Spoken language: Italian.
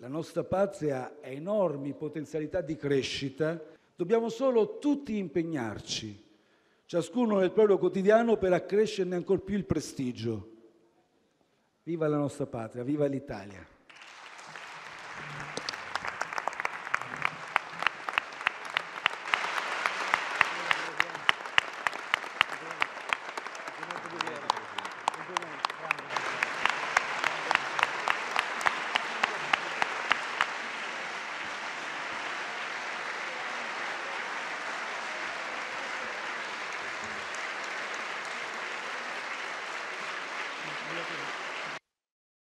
La nostra patria ha enormi potenzialità di crescita, dobbiamo solo tutti impegnarci, ciascuno nel proprio quotidiano, per accrescerne ancor più il prestigio. Viva la nostra patria, viva l'Italia!